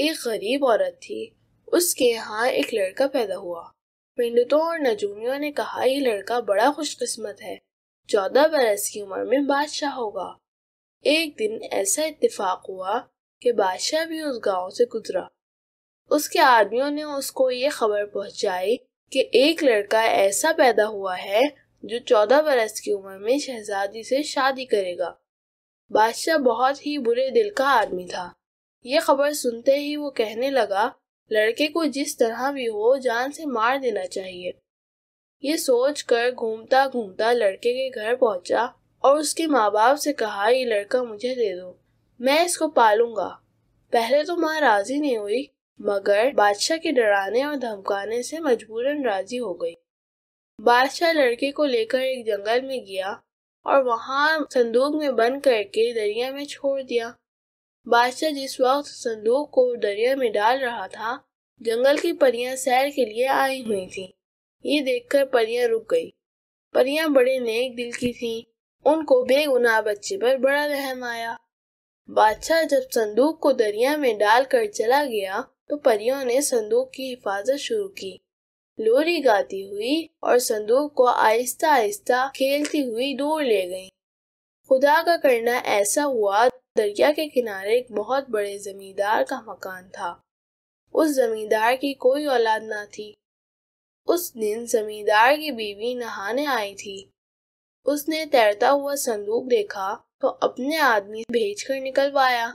एक गरीब औरत थी उसके यहाँ एक लड़का पैदा हुआ पंडितों और नजूमियों ने कहा यह लड़का बड़ा खुशकिस्मत है चौदह बरस की उम्र में बादशाह होगा एक दिन ऐसा इत्तेफाक हुआ कि बादशाह भी उस गांव से गुजरा उसके आदमियों ने उसको ये खबर पहुंचाई कि एक लड़का ऐसा पैदा हुआ है जो चौदह बरस की उम्र में शहजादी से शादी करेगा बादशाह बहुत ही बुरे दिल का आदमी था ये खबर सुनते ही वो कहने लगा लड़के को जिस तरह भी हो जान से मार देना चाहिए ये सोच कर घूमता घूमता लड़के के घर पहुंचा और उसके माँ बाप से कहा ये लड़का मुझे दे दो मैं इसको पालूंगा पहले तो माँ राजी नहीं हुई मगर बादशाह के डराने और धमकाने से मजबूरन राजी हो गई बादशाह लड़के को लेकर एक जंगल में गया और वहाँ संदूक में बंद करके दरिया में छोड़ दिया बादशाह जिस वक्त संदूक को दरिया में डाल रहा था जंगल की परियां सैर के लिए आई हुई थीं। ये देखकर परियां रुक गई परियां बड़े नेक दिल की थीं। उनको बेगुनाह बच्चे पर बड़ा रहम आया बादशाह जब संदूक को दरिया में डालकर चला गया तो परियों ने संदूक की हिफाजत शुरू की लोरी गाती हुई और संदूक को आहिस्ता आहिस्ता खेलती हुई दूर ले गई खुदा का करना ऐसा हुआ दरिया के किनारे एक बहुत बड़े जमींदार का मकान था उस जमींदार की कोई औलाद ना थी उस दिन जमींदार की बीवी नहाने आई थी उसने तैरता हुआ संदूक देखा तो अपने आदमी भेजकर निकलवाया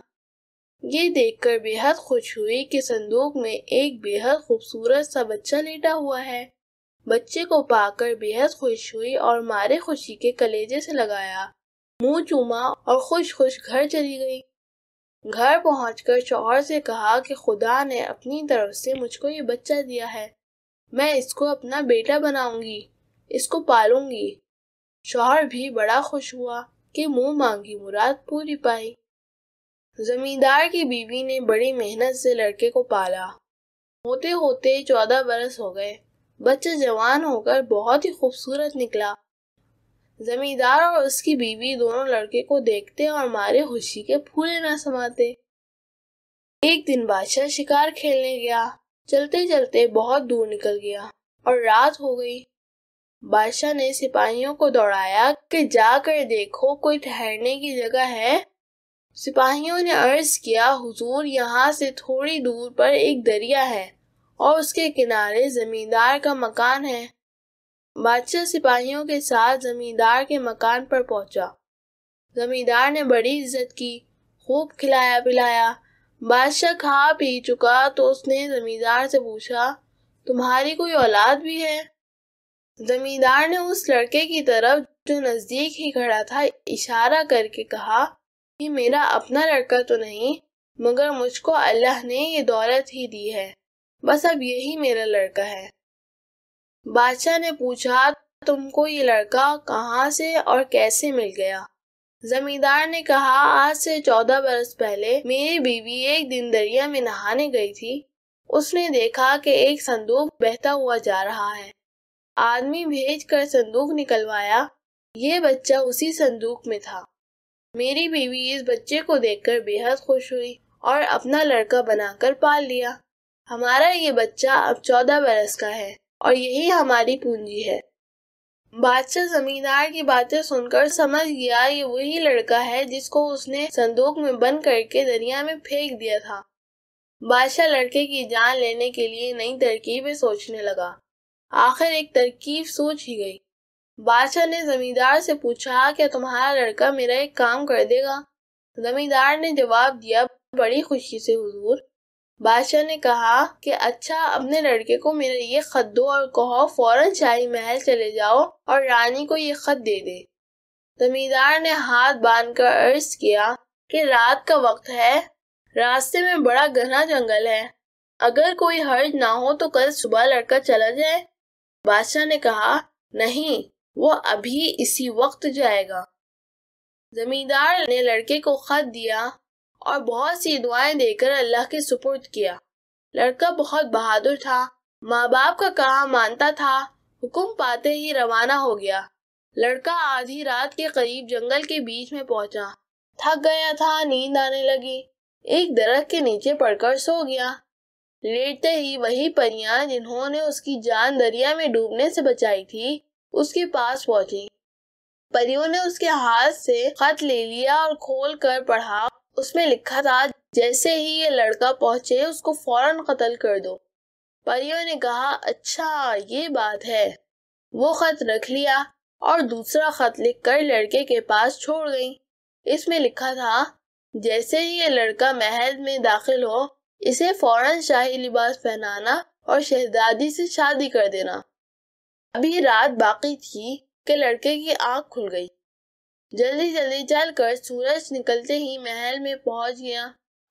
ये देखकर बेहद खुश हुई कि संदूक में एक बेहद खूबसूरत सा बच्चा लेटा हुआ है बच्चे को पाकर बेहद खुश हुई और मारे खुशी के कलेजे से लगाया मुंह चूमा और खुश खुश घर चली गई घर पहुंचकर शोहर से कहा कि खुदा ने अपनी तरफ से मुझको ये बच्चा दिया है मैं इसको अपना बेटा बनाऊंगी इसको पालूंगी शोहर भी बड़ा खुश हुआ कि मुंह मांगी मुराद पूरी पाई जमींदार की बीवी ने बड़ी मेहनत से लड़के को पाला होते होते चौदह बरस हो गए बच्चा जवान होकर बहुत ही खूबसूरत निकला जमींदार और उसकी बीवी दोनों लड़के को देखते और मारे खुशी के फूले न समाते एक दिन बादशाह शिकार खेलने गया चलते चलते बहुत दूर निकल गया और रात हो गई बादशाह ने सिपाहियों को दौड़ाया कि जाकर देखो कोई ठहरने की जगह है सिपाहियों ने अर्ज किया हुजूर यहाँ से थोड़ी दूर पर एक दरिया है और उसके किनारे जमींदार का मकान है बादशाह सिपाहियों के साथ जमींदार के मकान पर पहुंचा जमींदार ने बड़ी इज्जत की खूब खिलाया पिलाया बादशाह खा पी चुका तो उसने जमींदार से पूछा तुम्हारी कोई औलाद भी है जमींदार ने उस लड़के की तरफ जो नजदीक ही खड़ा था इशारा करके कहा कि मेरा अपना लड़का तो नहीं मगर मुझको अल्लाह ने ये दौलत ही दी है बस अब यही मेरा लड़का है बादशाह ने पूछा तुमको ये लड़का कहाँ से और कैसे मिल गया जमींदार ने कहा आज से चौदह बरस पहले मेरी बीवी एक दिन दरिया में नहाने गई थी उसने देखा कि एक संदूक बहता हुआ जा रहा है आदमी भेज कर संदूक निकलवाया ये बच्चा उसी संदूक में था मेरी बीवी इस बच्चे को देखकर बेहद खुश हुई और अपना लड़का बनाकर पाल लिया हमारा ये बच्चा अब चौदह बरस का है और यही हमारी पूंजी है बादशाह जमींदार की बातें सुनकर समझ गया ये वही लड़का है जिसको उसने संदूक में बंद करके दरिया में फेंक दिया था बादशाह लड़के की जान लेने के लिए नई तरकीबें सोचने लगा आखिर एक तरकीब सोच ही गई बादशाह ने जमींदार से पूछा क्या तुम्हारा लड़का मेरा एक काम कर देगा जमींदार ने जवाब दिया बड़ी खुशी से हुजूर बादशाह ने कहा कि अच्छा अपने लड़के को मेरा ये खत दो और कहो फौरन शाही महल चले जाओ और रानी को ये खत दे दे जमींदार ने हाथ बांध कर अर्ज किया कि रात का वक्त है रास्ते में बड़ा घना जंगल है अगर कोई हर्ज ना हो तो कल सुबह लड़का चला जाए बादशाह ने कहा नहीं वो अभी इसी वक्त जाएगा जमींदार ने लड़के को खत दिया और बहुत सी दुआएं देकर अल्लाह के सुपुर्द किया लड़का बहुत बहादुर था माँ बाप का कहा मानता था हुक्म पाते ही रवाना हो गया लड़का आधी रात के करीब जंगल के बीच में पहुंचा थक गया था नींद आने लगी एक दरख्त के नीचे पड़कर सो गया लेटते ही वही परियां जिन्होंने उसकी जान दरिया में डूबने से बचाई थी उसके पास पहुंची परियों ने उसके हाथ से खत ले लिया और खोल कर पढ़ा उसमें लिखा था जैसे ही ये लड़का पहुंचे उसको फौरन कत्ल कर दो परियों ने कहा अच्छा ये बात है वो खत रख लिया और दूसरा खत लिख कर लड़के के पास छोड़ गई इसमें लिखा था जैसे ही ये लड़का महल में दाखिल हो इसे फौरन शाही लिबास पहनाना और शहजादी से शादी कर देना अभी रात बाकी थी कि लड़के की आंख खुल गई जल्दी जल्दी चलकर सूरज निकलते ही महल में पहुंच गया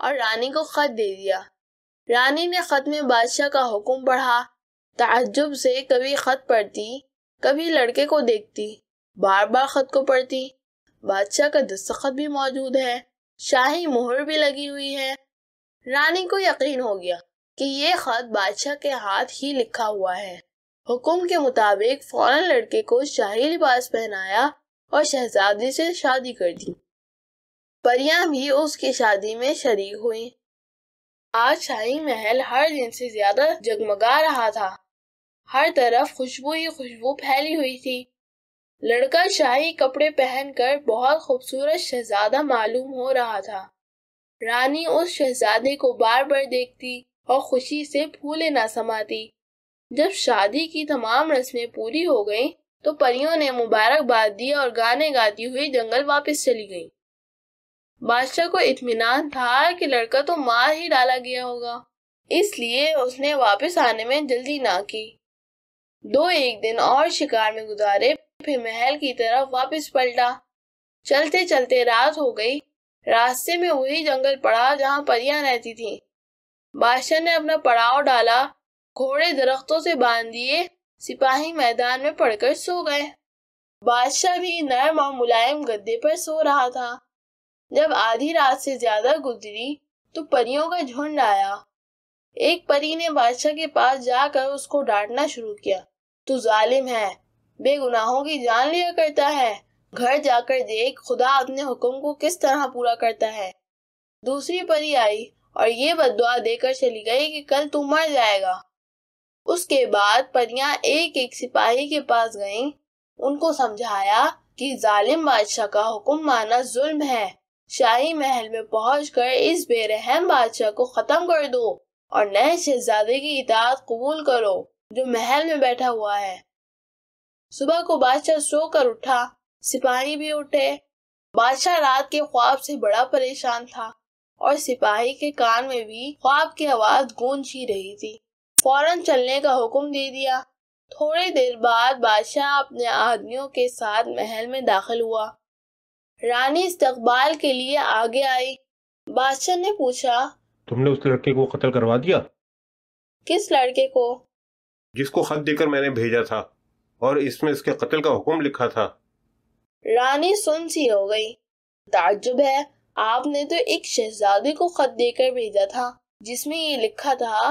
और रानी को खत दे दिया रानी ने खत में बादशाह का हुक्म पढ़ा ताज्जुब से कभी खत पढ़ती कभी लड़के को देखती बार बार खत को पढ़ती बादशाह का दस्तखत भी मौजूद है शाही मोहर भी लगी हुई है रानी को यकीन हो गया कि ये खत बादशाह के हाथ ही लिखा हुआ है हुक्म के मुताबिक फौरन लड़के को शाही लिबास पहनाया और शहजादे से शादी कर दी परियां भी उसकी शादी में शरीक हुई आज शाही महल हर दिन से ज्यादा जगमगा रहा था हर तरफ खुशबू ही खुशबू फैली हुई थी लड़का शाही कपड़े पहनकर बहुत खूबसूरत शहजादा मालूम हो रहा था रानी उस शहजादे को बार बार देखती और खुशी से फूले न समाती जब शादी की तमाम रस्में पूरी हो गईं, तो परियों ने मुबारकबाद दी और गाने गाती हुई जंगल वापस चली गई बादशाह को इत्मीनान था कि लड़का तो मार ही डाला गया होगा इसलिए उसने वापस आने में जल्दी ना की दो एक दिन और शिकार में गुजारे फिर महल की तरफ वापस पलटा चलते चलते रात हो गई रास्ते में वही जंगल पड़ा जहाँ परियां रहती थीं। बादशाह ने अपना पड़ाव डाला घोड़े दरख्तों से बांध दिए सिपाही मैदान में पड़कर सो गए बादशाह भी नरम और मुलायम गद्दे पर सो रहा था जब आधी रात से ज्यादा गुजरी तो परियों का झुंड आया एक परी ने बादशाह के पास जाकर उसको डांटना शुरू किया तू जालिम है बेगुनाहों की जान लिया करता है घर जाकर देख खुदा अपने हुक्म को किस तरह पूरा करता है दूसरी परी आई और ये बदुआ देकर चली गई कि कल तू मर जाएगा उसके बाद परियां एक एक सिपाही के पास गईं, उनको समझाया कि जालिम बादशाह का हुक्म माना जुल्म है शाही महल में पहुंचकर इस बेरहम बादशाह को खत्म कर दो और नए शहजादे की इतात कबूल करो जो महल में बैठा हुआ है सुबह को बादशाह सोकर उठा सिपाही भी उठे बादशाह रात के ख्वाब से बड़ा परेशान था और सिपाही के कान में भी ख्वाब की आवाज गूंज ही रही थी फौरन चलने का हुक्म दे दिया थोड़ी देर बाद बादशाह अपने आदमियों के साथ महल में दाखिल हुआ रानी इस्तकबाल के लिए आगे आई बादशाह ने पूछा तुमने उस लड़के को कत्ल करवा दिया किस लड़के को जिसको खत देकर मैंने भेजा था और इसमें इसके कत्ल का हुक्म लिखा था रानी सुन सी हो गई ताज्जुब है आपने तो एक शहजादे को खत देकर भेजा था जिसमें ये लिखा था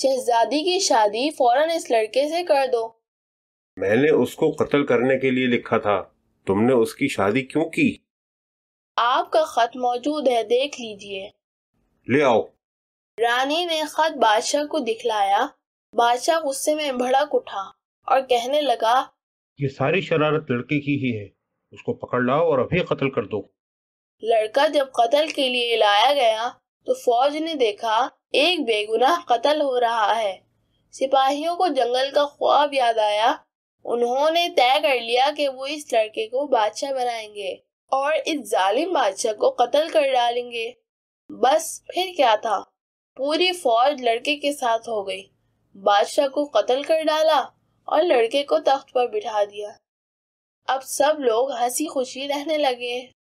शहजादी की शादी फौरन इस लड़के से कर दो मैंने उसको कत्ल करने के लिए लिखा था तुमने उसकी शादी क्यों की आपका खत मौजूद है देख लीजिए ले आओ रानी ने खत बादशाह को दिखलाया बादशाह गुस्से में भड़क उठा और कहने लगा ये सारी शरारत लड़के की ही है उसको पकड़ लाओ और अभी कत्ल कर दो लड़का जब कत्ल के लिए लाया गया तो फौज ने देखा एक बेगुनाह कत्ल हो रहा है सिपाहियों को जंगल का ख्वाब याद आया उन्होंने तय कर लिया कि वो इस लड़के को बादशाह बनाएंगे और इस जालिम बादशाह को कत्ल कर डालेंगे बस फिर क्या था पूरी फौज लड़के के साथ हो गई बादशाह को कत्ल कर डाला और लड़के को तख्त पर बिठा दिया अब सब लोग हंसी खुशी रहने लगे